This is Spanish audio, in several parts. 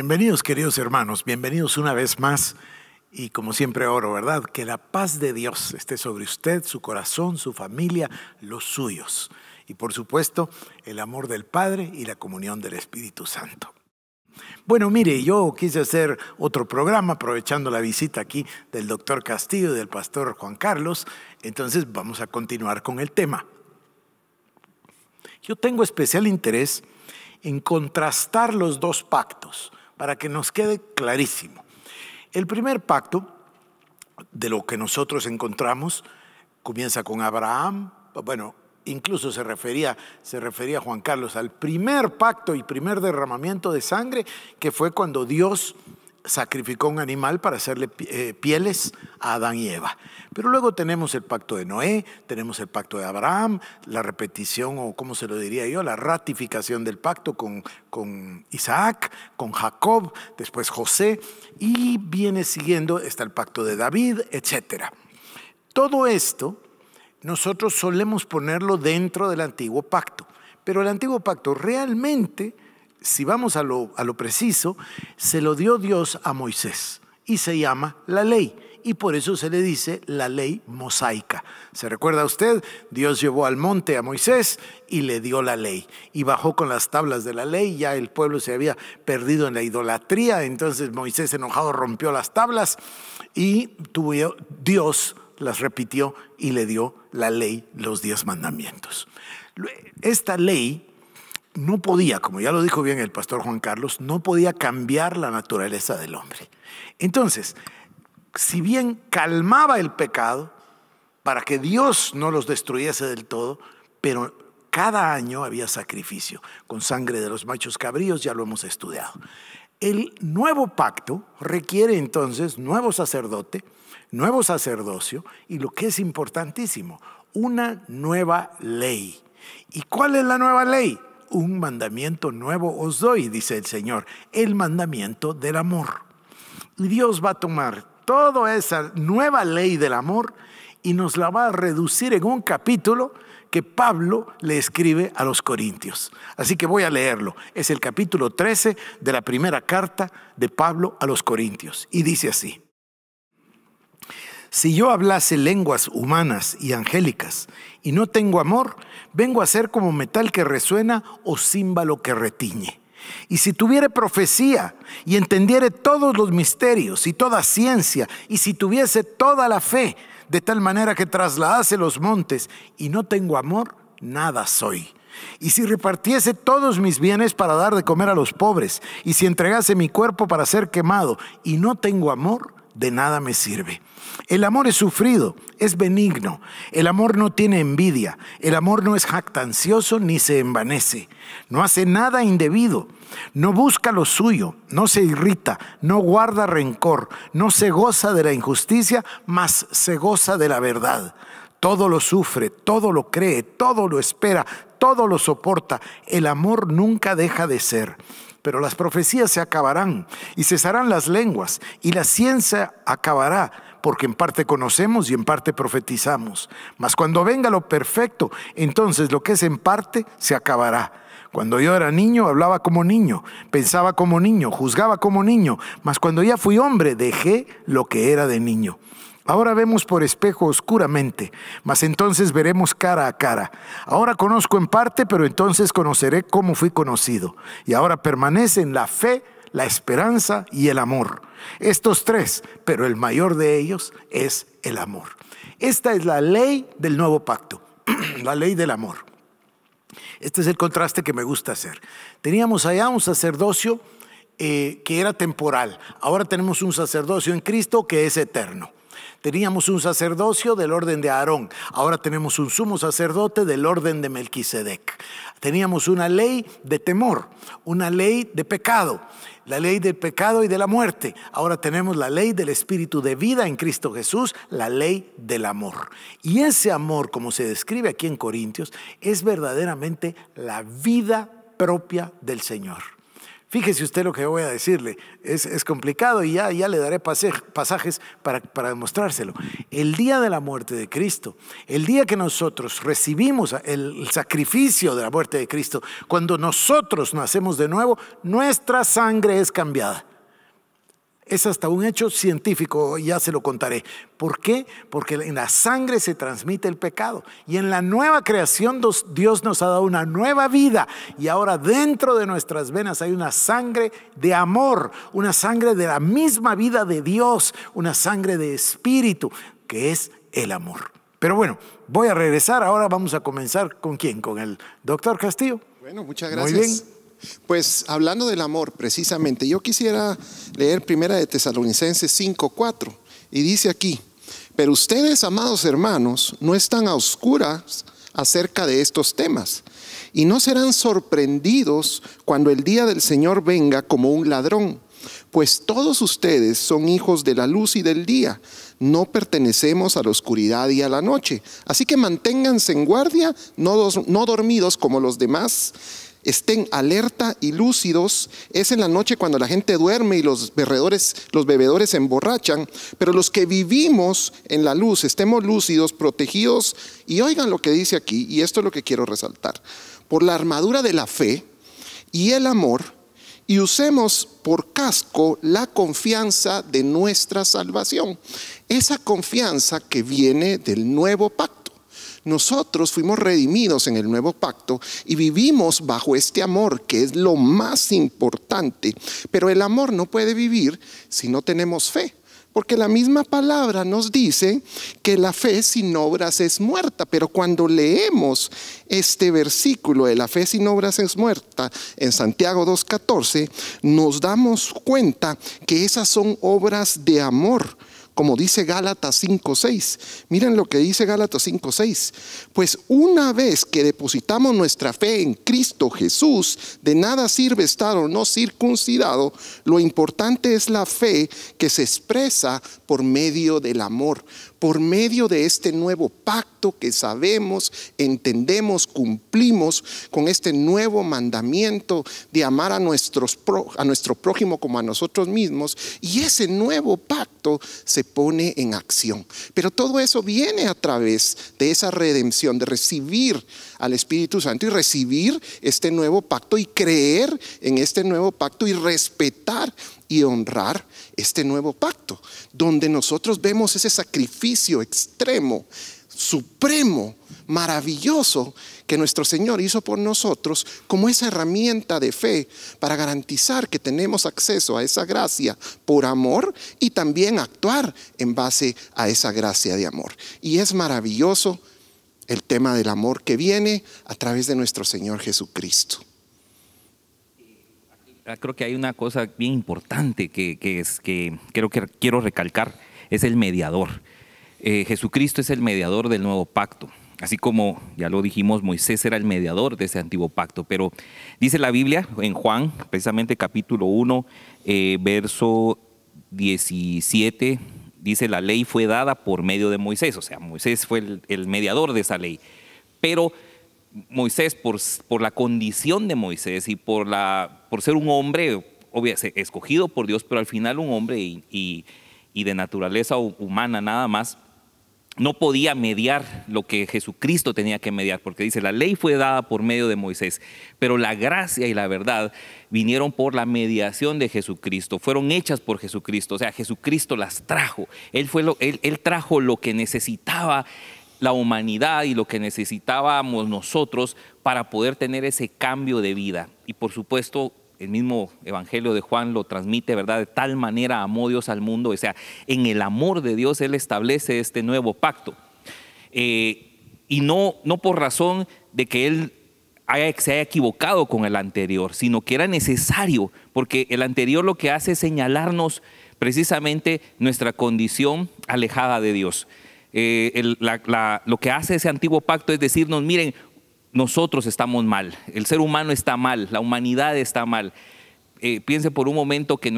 Bienvenidos queridos hermanos, bienvenidos una vez más y como siempre oro, ¿verdad? Que la paz de Dios esté sobre usted, su corazón, su familia, los suyos y por supuesto el amor del Padre y la comunión del Espíritu Santo. Bueno, mire, yo quise hacer otro programa aprovechando la visita aquí del doctor Castillo y del pastor Juan Carlos, entonces vamos a continuar con el tema. Yo tengo especial interés en contrastar los dos pactos para que nos quede clarísimo. El primer pacto de lo que nosotros encontramos comienza con Abraham, bueno, incluso se refería, se refería Juan Carlos al primer pacto y primer derramamiento de sangre que fue cuando Dios sacrificó un animal para hacerle eh, pieles a Adán y Eva. Pero luego tenemos el pacto de Noé, tenemos el pacto de Abraham, la repetición o como se lo diría yo, la ratificación del pacto con, con Isaac, con Jacob, después José y viene siguiendo, está el pacto de David, etc. Todo esto nosotros solemos ponerlo dentro del antiguo pacto, pero el antiguo pacto realmente si vamos a lo, preciso, se lo dio Dios a Moisés y se llama la ley y por eso se le dice la ley mosaica. ¿Se recuerda usted? Dios llevó al monte a Moisés y le dio la ley. Y bajó con las tablas de la ley, ya el pueblo se había perdido en la idolatría, entonces Moisés enojado rompió las tablas y tuvo, Dios las repitió y le dio la ley, los diez mandamientos. Esta ley no podía, como ya lo dijo bien el pastor Juan Carlos, no podía cambiar la naturaleza del hombre. Entonces, si bien calmaba el pecado para que Dios no los destruyese del todo, pero cada año había sacrificio con sangre de los machos cabríos, ya lo hemos estudiado. El nuevo pacto requiere entonces nuevo sacerdote, nuevo sacerdocio y lo que es importantísimo, una nueva ley. ¿Y cuál es la nueva ley? un mandamiento nuevo os doy, dice el Señor, el mandamiento del amor. Y Dios va a tomar toda esa nueva ley del amor y nos la va a reducir en un capítulo que Pablo le escribe a los Corintios. Así que voy a leerlo. Es el capítulo 13 de la primera carta de Pablo a los Corintios. Y dice así. Si yo hablase lenguas humanas y angélicas y no tengo amor, vengo a ser como metal que resuena o címbalo que retiñe. Y si tuviere profecía y entendiere todos los misterios y toda ciencia, y si tuviese toda la fe, de tal manera que trasladase los montes, y no tengo amor, nada soy. Y si repartiese todos mis bienes para dar de comer a los pobres, y si entregase mi cuerpo para ser quemado, y no tengo amor, de nada me sirve. El amor es sufrido, es benigno. El amor no tiene envidia. El amor no es jactancioso ni se envanece. No hace nada indebido. No busca lo suyo. No se irrita. No guarda rencor. No se goza de la injusticia, mas se goza de la verdad. Todo lo sufre, todo lo cree, todo lo espera, todo lo soporta. El amor nunca deja de ser pero las profecías se acabarán y cesarán las lenguas y la ciencia acabará, porque en parte conocemos y en parte profetizamos. Mas cuando venga lo perfecto, entonces lo que es en parte se acabará. Cuando yo era niño, hablaba como niño, pensaba como niño, juzgaba como niño, mas cuando ya fui hombre, dejé lo que era de niño. Ahora vemos por espejo oscuramente, mas entonces veremos cara a cara. Ahora conozco en parte, pero entonces conoceré cómo fui conocido. Y ahora permanecen la fe, la esperanza y el amor. Estos tres, pero el mayor de ellos es el amor. Esta es la ley del nuevo pacto, la ley del amor. Este es el contraste que me gusta hacer. Teníamos allá un sacerdocio eh, que era temporal. Ahora tenemos un sacerdocio en Cristo que es eterno. Teníamos un sacerdocio del orden de Aarón, ahora tenemos un sumo sacerdote del orden de Melquisedec. Teníamos una ley de temor, una ley de pecado, la ley del pecado y de la muerte. Ahora tenemos la ley del espíritu de vida en Cristo Jesús, la ley del amor. Y ese amor, como se describe aquí en Corintios, es verdaderamente la vida propia del Señor. Fíjese usted lo que voy a decirle, es, complicado y ya, le daré pasajes para, para demostrárselo. El día de la muerte de Cristo, el día que nosotros recibimos el sacrificio de la muerte de Cristo, cuando nosotros nacemos de nuevo, nuestra sangre es cambiada. Es hasta un hecho científico, ya se lo contaré. ¿Por qué? Porque en la sangre se transmite el pecado. Y en la nueva creación Dios nos ha dado una nueva vida. Y ahora dentro de nuestras venas hay una sangre de amor, una sangre de la misma vida de Dios, una sangre de espíritu, que es el amor. Pero bueno, voy a regresar. Ahora vamos a comenzar con quién? Con el doctor Castillo. Bueno, muchas gracias. Muy bien. Pues hablando del amor precisamente, yo quisiera leer primera de Tesalonicenses 5:4 y dice aquí, pero ustedes, amados hermanos, no están a oscuras acerca de estos temas y no serán sorprendidos cuando el día del Señor venga como un ladrón, pues todos ustedes son hijos de la luz y del día, no pertenecemos a la oscuridad y a la noche. Así que manténganse en guardia, no, no dormidos como los demás estén alerta y lúcidos. Es en la noche cuando la gente duerme y los bebedores, los bebedores se emborrachan, pero los que vivimos en la luz, estemos lúcidos, protegidos. Y oigan lo que dice aquí, y esto es lo que quiero resaltar, por la armadura de la fe y el amor, y usemos por casco la confianza de nuestra salvación. Esa confianza que viene del nuevo pacto nosotros fuimos redimidos en el nuevo pacto y vivimos bajo este amor que es lo más importante. Pero el amor no puede vivir si no tenemos fe. Porque la misma palabra nos dice que la fe sin obras es muerta, pero cuando leemos este versículo de la fe sin obras es muerta en Santiago 2.14, nos damos cuenta que esas son obras de amor como dice Gálatas 5.6. Miren lo que dice Gálatas 5.6. Pues una vez que depositamos nuestra fe en Cristo Jesús, de nada sirve estar o no circuncidado. Lo importante es la fe que se expresa por medio del amor por medio de este nuevo pacto que sabemos, entendemos, cumplimos con este nuevo mandamiento de amar a, nuestro prójimo como a nosotros mismos. Y ese nuevo pacto se pone en acción. Pero todo eso viene a través de esa redención, de recibir al Espíritu Santo y recibir este nuevo pacto y creer en este nuevo pacto y respetar y honrar este nuevo pacto, donde nosotros vemos ese sacrificio extremo, supremo, maravilloso que nuestro Señor hizo por nosotros como esa herramienta de fe para garantizar que tenemos acceso a esa gracia por amor y también actuar en base a esa gracia de amor. Y es maravilloso el tema del amor que viene a través de nuestro Señor Jesucristo. Ah, creo que hay una cosa bien importante que, es, que creo que quiero recalcar, es el mediador. Eh, Jesucristo es el mediador del nuevo pacto. Así como ya lo dijimos, Moisés era el mediador de ese antiguo pacto. Pero dice la Biblia en Juan, precisamente capítulo 1, eh, verso 17, dice, la ley fue dada por medio de Moisés. O sea, Moisés fue el, el mediador de esa ley. Pero Moisés, por, la condición de Moisés y por, la, por ser un hombre, obviamente, escogido por Dios, pero al final un hombre y, de naturaleza humana nada más, no podía mediar lo que Jesucristo tenía que mediar, porque dice, la ley fue dada por medio de Moisés, pero la gracia y la verdad vinieron por la mediación de Jesucristo, fueron hechas por Jesucristo, o sea, Jesucristo las trajo, Él, fue lo, él trajo lo que necesitaba la humanidad y lo que necesitábamos nosotros para poder tener ese cambio de vida. Y por supuesto, el mismo Evangelio de Juan lo transmite, ¿verdad? De tal manera amó Dios al mundo, o sea, en el amor de Dios Él establece este nuevo pacto. Eh, y no, no por razón de que Él se haya equivocado con el anterior, sino que era necesario, porque el anterior lo que hace es señalarnos precisamente nuestra condición alejada de Dios. Eh, lo que hace ese antiguo pacto es decirnos, miren, nosotros estamos mal, el ser humano está mal, la humanidad está mal. piensen eh, piense por un momento que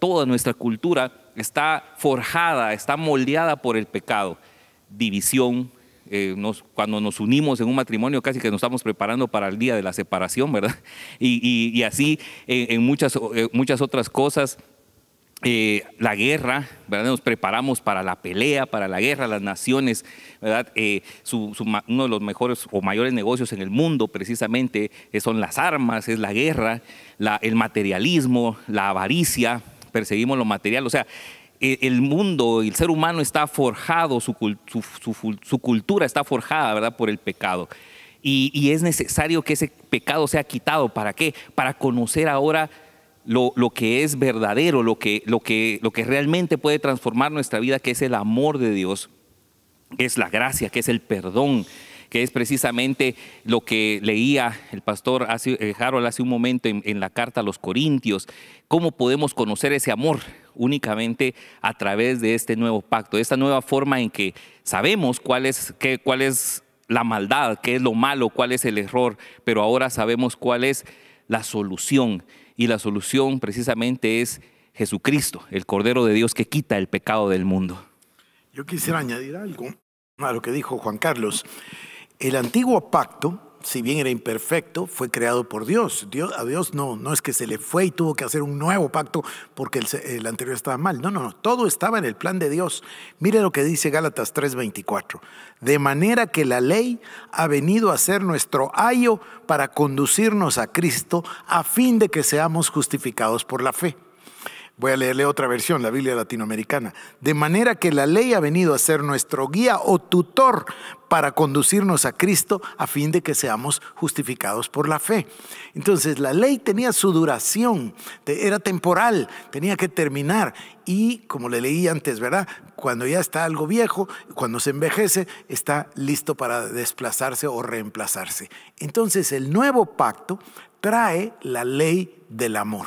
toda nuestra cultura está forjada, está moldeada por el pecado, división. Eh, cuando nos unimos en un matrimonio casi que nos estamos preparando para el día de la separación, ¿verdad? Y, así en, muchas, en muchas otras cosas eh, la guerra, ¿verdad? nos preparamos para la pelea, para la guerra, las naciones, ¿verdad? Eh, uno de los mejores o mayores negocios en el mundo precisamente eh, son las armas, es la guerra, el materialismo, la avaricia, perseguimos lo material, o sea, e, el mundo, el ser humano está forjado, su, cultura está forjada ¿verdad? por el pecado. Y, y es necesario que ese pecado sea quitado. ¿Para qué? Para conocer ahora lo, que es verdadero, lo que, lo, que, lo que realmente puede transformar nuestra vida, que es el amor de Dios, que es la gracia, que es el perdón, que es precisamente lo que leía el pastor eh, Harold hace un momento en, la carta a los Corintios, cómo podemos conocer ese amor únicamente a través de este nuevo pacto, de esta nueva forma en que sabemos cuál es, cuál es la maldad, qué es lo malo, cuál es el error, pero ahora sabemos cuál es la solución y la solución precisamente es Jesucristo, el Cordero de Dios que quita el pecado del mundo. Yo quisiera añadir algo a lo que dijo Juan Carlos. El antiguo pacto si bien era imperfecto, fue creado por Dios. a Dios no, no es que se le fue y tuvo que hacer un nuevo pacto porque el, anterior estaba mal. No, no, no, todo estaba en el plan de Dios. Mire lo que dice Gálatas 3:24. De manera que la ley ha venido a ser nuestro ayo para conducirnos a Cristo a fin de que seamos justificados por la fe. Voy a leerle otra versión, la Biblia latinoamericana. De manera que la ley ha venido a ser nuestro guía o tutor para conducirnos a Cristo a fin de que seamos justificados por la fe. Entonces la ley tenía su duración, era temporal, tenía que terminar. Y como le leí antes, ¿verdad? Cuando ya está algo viejo, cuando se envejece, está listo para desplazarse o reemplazarse. Entonces el nuevo pacto trae la ley del amor.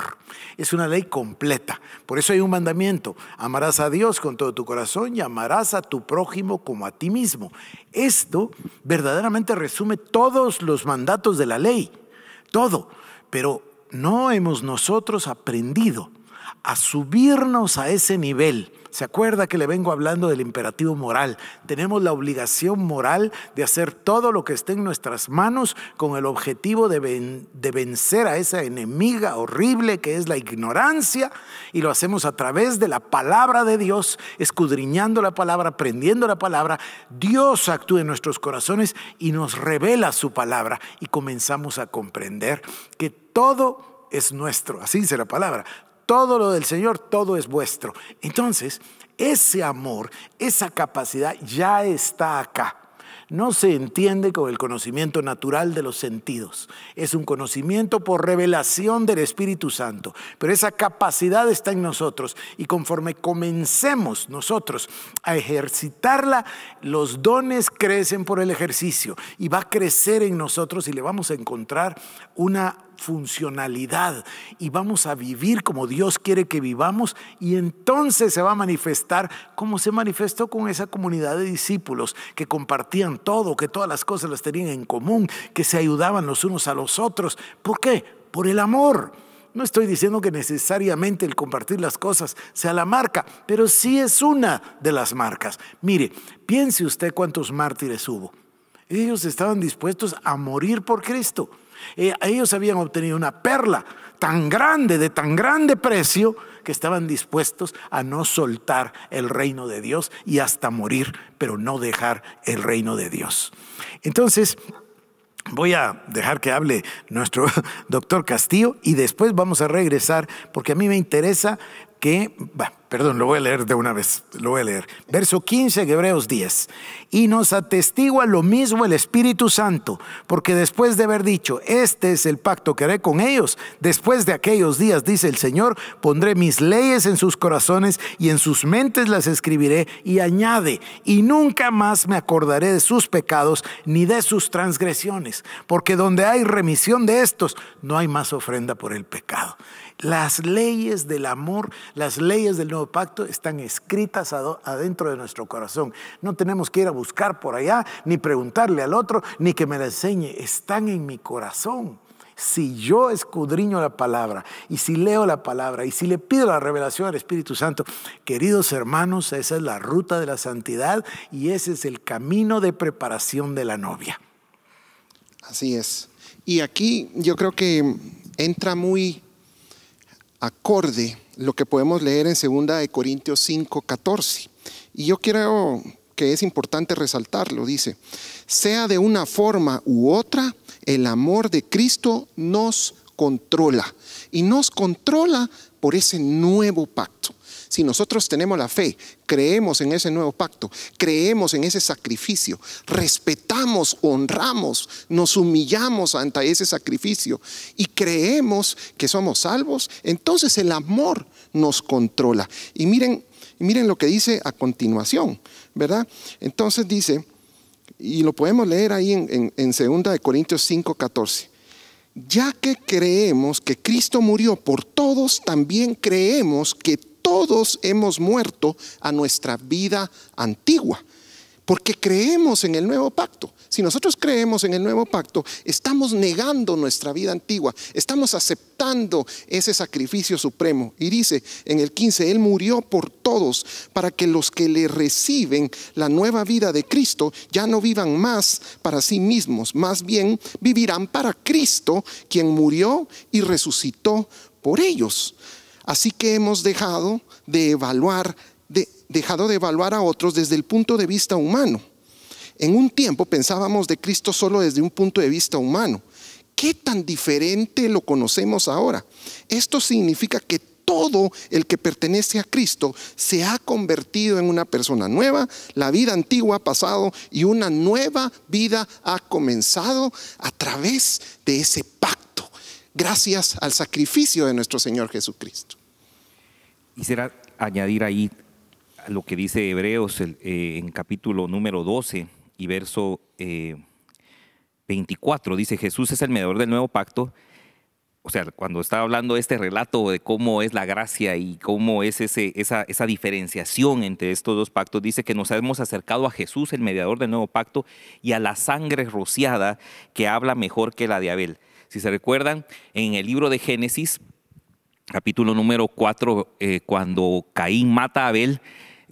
Es una ley completa. Por eso hay un mandamiento. Amarás a Dios con todo tu corazón y amarás a tu prójimo como a ti mismo. Esto verdaderamente resume todos los mandatos de la ley. Todo. Pero no hemos nosotros aprendido a subirnos a ese nivel ¿Se acuerda que le vengo hablando del imperativo moral? Tenemos la obligación moral de hacer todo lo que esté en nuestras manos con el objetivo de, vencer a esa enemiga horrible que es la ignorancia y lo hacemos a través de la palabra de Dios, escudriñando la palabra, aprendiendo la palabra. Dios actúa en nuestros corazones y nos revela su palabra y comenzamos a comprender que todo es nuestro, así dice la palabra, todo lo del Señor, todo es vuestro. Entonces, ese amor, esa capacidad ya está acá no se entiende con el conocimiento natural de los sentidos. Es un conocimiento por revelación del Espíritu Santo. Pero esa capacidad está en nosotros y conforme comencemos nosotros a ejercitarla, los dones crecen por el ejercicio y va a crecer en nosotros y le vamos a encontrar una funcionalidad y vamos a vivir como Dios quiere que vivamos y entonces se va a manifestar como se manifestó con esa comunidad de discípulos que compartían todo, que todas las cosas las tenían en común, que se ayudaban los unos a los otros. ¿Por qué? Por el amor. No estoy diciendo que necesariamente el compartir las cosas sea la marca, pero sí es una de las marcas. Mire, piense usted cuántos mártires hubo. Ellos estaban dispuestos a morir por Cristo. Eh, ellos habían obtenido una perla tan grande, de tan grande precio, que estaban dispuestos a no soltar el reino de Dios y hasta morir, pero no dejar el reino de Dios. Entonces, Voy a dejar que hable nuestro doctor Castillo y después vamos a regresar porque a mí me interesa que, perdón, lo voy a leer de una vez, lo voy a leer. Verso 15 de Hebreos 10. Y nos atestigua lo mismo el Espíritu Santo, porque después de haber dicho, este es el pacto que haré con ellos, después de aquellos días, dice el Señor, pondré mis leyes en sus corazones y en sus mentes las escribiré y añade, y nunca más me acordaré de sus pecados ni de sus transgresiones, porque donde hay remisión de estos, no hay más ofrenda por el pecado. Las leyes del amor, las leyes del nuevo pacto están escritas adentro de nuestro corazón. No tenemos que ir a buscar por allá, ni preguntarle al otro, ni que me la enseñe. Están en mi corazón. Si yo escudriño la palabra y si leo la palabra y si le pido la revelación al Espíritu Santo, queridos hermanos, esa es la ruta de la santidad y ese es el camino de preparación de la novia. Así es. Y aquí yo creo que entra muy acorde lo que podemos leer en 2 Corintios 5, 14. Y yo quiero que es importante resaltarlo, dice, sea de una forma u otra, el amor de Cristo nos controla. Y nos controla por ese nuevo pacto. Si nosotros tenemos la fe, creemos en ese nuevo pacto, creemos en ese sacrificio, respetamos, honramos, nos humillamos ante ese sacrificio y creemos que somos salvos, entonces el amor nos controla. Y miren, miren lo que dice a continuación, ¿verdad? Entonces dice, y lo podemos leer ahí en, en 2 Corintios 5, 14 ya que creemos que Cristo murió por todos, también creemos que todos hemos muerto a nuestra vida antigua porque creemos en el nuevo pacto. Si nosotros creemos en el nuevo pacto, estamos negando nuestra vida antigua, estamos aceptando ese sacrificio supremo. Y dice en el 15, Él murió por todos para que los que le reciben la nueva vida de Cristo ya no vivan más para sí mismos, más bien vivirán para Cristo, quien murió y resucitó por ellos. Así que hemos dejado de evaluar dejado de evaluar a otros desde el punto de vista humano. En un tiempo pensábamos de Cristo solo desde un punto de vista humano. ¿Qué tan diferente lo conocemos ahora? Esto significa que todo el que pertenece a Cristo se ha convertido en una persona nueva, la vida antigua ha pasado y una nueva vida ha comenzado a través de ese pacto, gracias al sacrificio de nuestro Señor Jesucristo. Quisiera añadir ahí lo que dice Hebreos eh, en capítulo número 12 y verso 24. Eh, dice, Jesús es el mediador del nuevo pacto. O sea, cuando está hablando este relato de cómo es la gracia y cómo es ese, esa, diferenciación entre estos dos pactos, dice que nos hemos acercado a Jesús, el mediador del nuevo pacto, y a la sangre rociada que habla mejor que la de Abel. Si se recuerdan, en el libro de Génesis, capítulo número 4, eh, cuando Caín mata a Abel,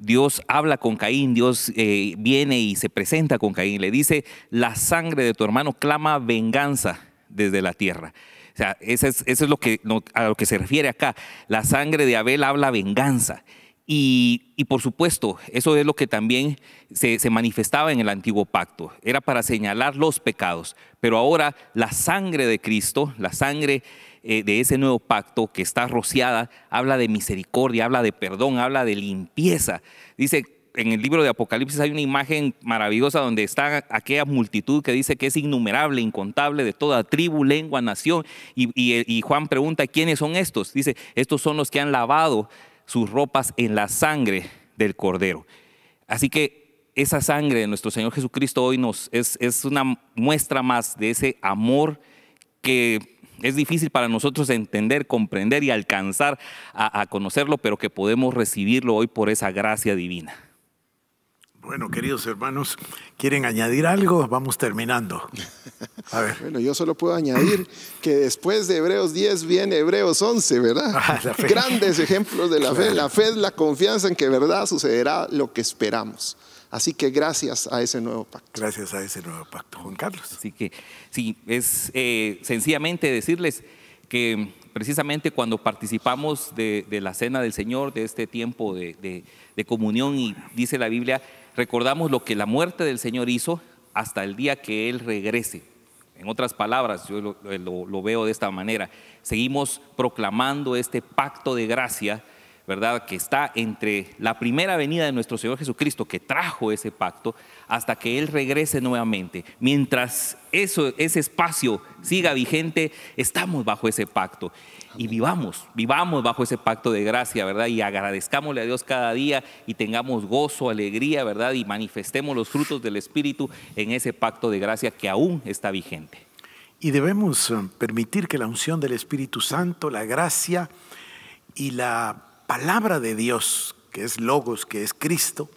Dios habla con Caín, Dios eh, viene y se presenta con Caín, le dice, la sangre de tu hermano clama venganza desde la tierra. O sea, eso es, lo que, a lo que se refiere acá. La sangre de Abel habla venganza. Y, por supuesto, eso es lo que también se, se, manifestaba en el antiguo pacto. Era para señalar los pecados. Pero ahora la sangre de Cristo, la sangre eh, de ese nuevo pacto que está rociada, habla de misericordia, habla de perdón, habla de limpieza. Dice, en el libro de Apocalipsis hay una imagen maravillosa donde está aquella multitud que dice que es innumerable, incontable, de toda tribu, lengua, nación. Y, Juan pregunta, ¿quiénes son estos? Dice, estos son los que han lavado sus ropas en la sangre del cordero. Así que esa sangre de nuestro Señor Jesucristo hoy nos es, es una muestra más de ese amor que es difícil para nosotros entender, comprender y alcanzar a, conocerlo, pero que podemos recibirlo hoy por esa gracia divina. Bueno, queridos hermanos, ¿quieren añadir algo? Vamos terminando. A ver. Bueno, yo solo puedo añadir que después de Hebreos 10 viene Hebreos 11, ¿verdad? Ah, Grandes ejemplos de la fe. La fe es la confianza en que verdad sucederá lo que esperamos. Así que gracias a ese nuevo pacto. Gracias a ese nuevo pacto, Juan Carlos. Así que sí, es eh, sencillamente decirles que precisamente cuando participamos de, la cena del Señor, de este tiempo de, comunión, y dice la Biblia, recordamos lo que la muerte del Señor hizo hasta el día que Él regrese. En otras palabras, yo lo, veo de esta manera, seguimos proclamando este pacto de gracia ¿verdad? Que está entre la primera venida de nuestro Señor Jesucristo, que trajo ese pacto, hasta que Él regrese nuevamente. Mientras eso, ese espacio siga vigente, estamos bajo ese pacto. Y vivamos, vivamos bajo ese pacto de gracia, ¿verdad? Y agradezcámosle a Dios cada día y tengamos gozo, alegría, ¿verdad? Y manifestemos los frutos del Espíritu en ese pacto de gracia que aún está vigente. Y debemos eh, permitir que la unción del Espíritu Santo, la gracia y la palabra de Dios, que es Logos, que es Cristo,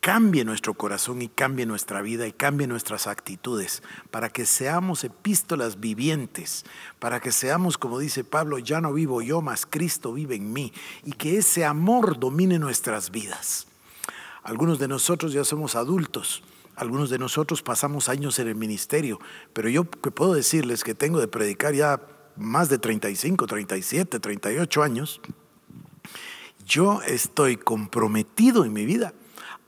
cambie nuestro corazón y cambie nuestra vida y cambie nuestras actitudes, para que seamos epístolas vivientes, para que seamos, como dice Pablo, ya no vivo yo, mas Cristo vive en mí, y que ese amor domine nuestras vidas. Algunos de nosotros ya somos adultos, algunos de nosotros pasamos años en el ministerio, pero yo puedo decirles que tengo de predicar ya más de 35, 37, 38 años, yo estoy comprometido en mi vida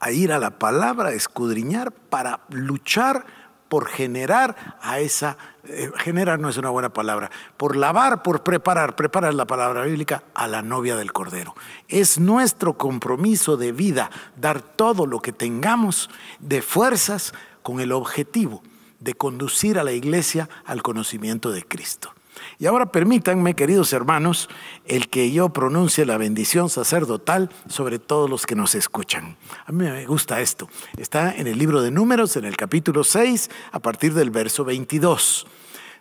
a ir a la palabra, a escudriñar, para luchar por generar a esa, eh, generar no es una buena palabra, por lavar, por preparar, preparar la palabra bíblica a la novia del Cordero. Es nuestro compromiso de vida dar todo lo que tengamos de fuerzas con el objetivo de conducir a la iglesia al conocimiento de Cristo. Y ahora permítanme, queridos hermanos, el que yo pronuncie la bendición sacerdotal sobre todos los que nos escuchan. A mí me gusta esto. Está en el libro de números, en el capítulo 6, a partir del verso 22.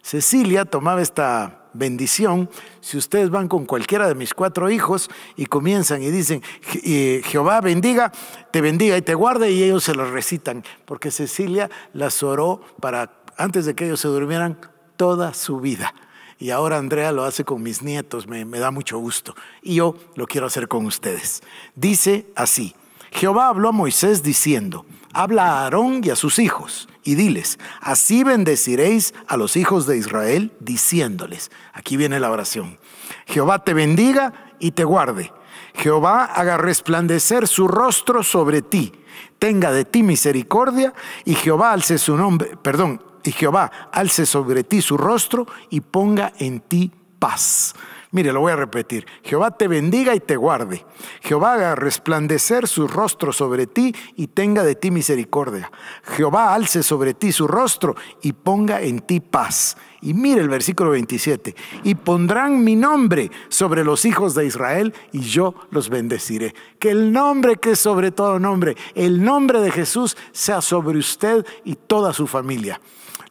Cecilia tomaba esta bendición si ustedes van con cualquiera de mis cuatro hijos y comienzan y dicen, eh, Jehová bendiga, te bendiga y te guarde, y ellos se lo recitan, porque Cecilia las oró para, antes de que ellos se durmieran, toda su vida y ahora Andrea lo hace con mis nietos, me, da mucho gusto. Y yo lo quiero hacer con ustedes. Dice así, Jehová habló a Moisés diciendo, habla a Aarón y a sus hijos y diles, así bendeciréis a los hijos de Israel diciéndoles, aquí viene la oración, Jehová te bendiga y te guarde, Jehová haga resplandecer su rostro sobre ti, tenga de ti misericordia y Jehová alce su nombre, perdón, y Jehová alce sobre ti su rostro y ponga en ti paz. Mire, lo voy a repetir. Jehová te bendiga y te guarde. Jehová haga resplandecer su rostro sobre ti y tenga de ti misericordia. Jehová alce sobre ti su rostro y ponga en ti paz. Y mire el versículo 27. Y pondrán mi nombre sobre los hijos de Israel y yo los bendeciré. Que el nombre que es sobre todo nombre, el nombre de Jesús, sea sobre usted y toda su familia.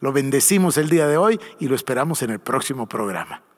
Lo bendecimos el día de hoy y lo esperamos en el próximo programa.